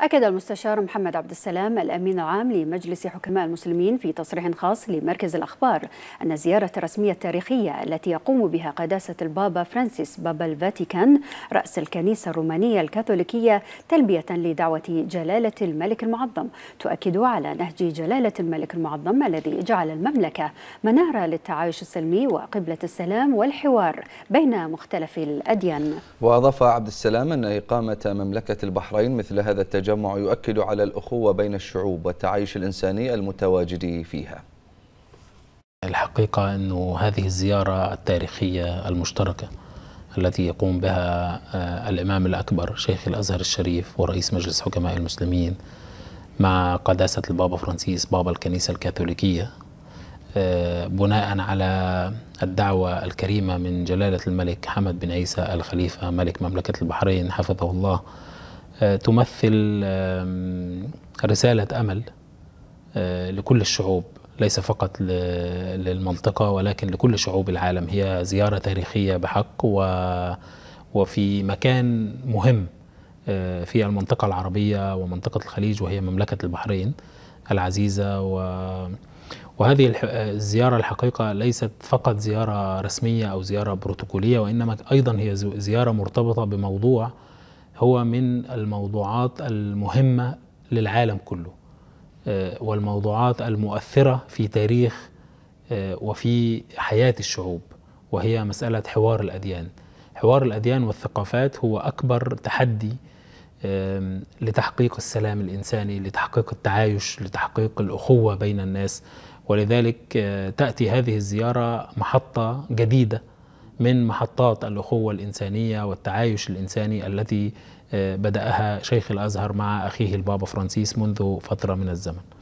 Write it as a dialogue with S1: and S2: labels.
S1: أكد المستشار محمد عبد السلام الأمين العام لمجلس حكماء المسلمين في تصريح خاص لمركز الأخبار أن الزيارة الرسمية التاريخية التي يقوم بها قداسة البابا فرانسيس بابا الفاتيكان رأس الكنيسة الرومانية الكاثوليكية تلبية لدعوة جلالة الملك المعظم تؤكد على نهج جلالة الملك المعظم الذي جعل المملكة منارة للتعايش السلمي وقبلة السلام والحوار بين مختلف الأديان
S2: وأضاف عبد السلام أن إقامة مملكة البحرين مثل هذا التجارب التجمع يؤكد على الأخوة بين الشعوب والتعايش الإنساني المتواجد فيها
S3: الحقيقة أن هذه الزيارة التاريخية المشتركة التي يقوم بها آه، الإمام الأكبر شيخ الأزهر الشريف ورئيس مجلس حكماء المسلمين مع قداسة البابا فرانسيس بابا الكنيسة الكاثوليكية آه، بناء على الدعوة الكريمة من جلالة الملك حمد بن عيسى الخليفة ملك مملكة البحرين حفظه الله آه، تمثل رسالة أمل آه، لكل الشعوب ليس فقط للمنطقة ولكن لكل شعوب العالم هي زيارة تاريخية بحق وفي مكان مهم آه، في المنطقة العربية ومنطقة الخليج وهي مملكة البحرين العزيزة و وهذه الزيارة الحقيقة ليست فقط زيارة رسمية أو زيارة بروتوكولية وإنما أيضا هي زيارة مرتبطة بموضوع هو من الموضوعات المهمة للعالم كله آه، والموضوعات المؤثرة في تاريخ آه، وفي حياة الشعوب وهي مسألة حوار الأديان حوار الأديان والثقافات هو أكبر تحدي لتحقيق السلام الإنساني لتحقيق التعايش لتحقيق الأخوة بين الناس ولذلك آه، تأتي هذه الزيارة محطة جديدة من محطات الأخوة الإنسانية والتعايش الإنساني التي آه، بدأها شيخ الأزهر مع أخيه البابا فرانسيس منذ فترة من الزمن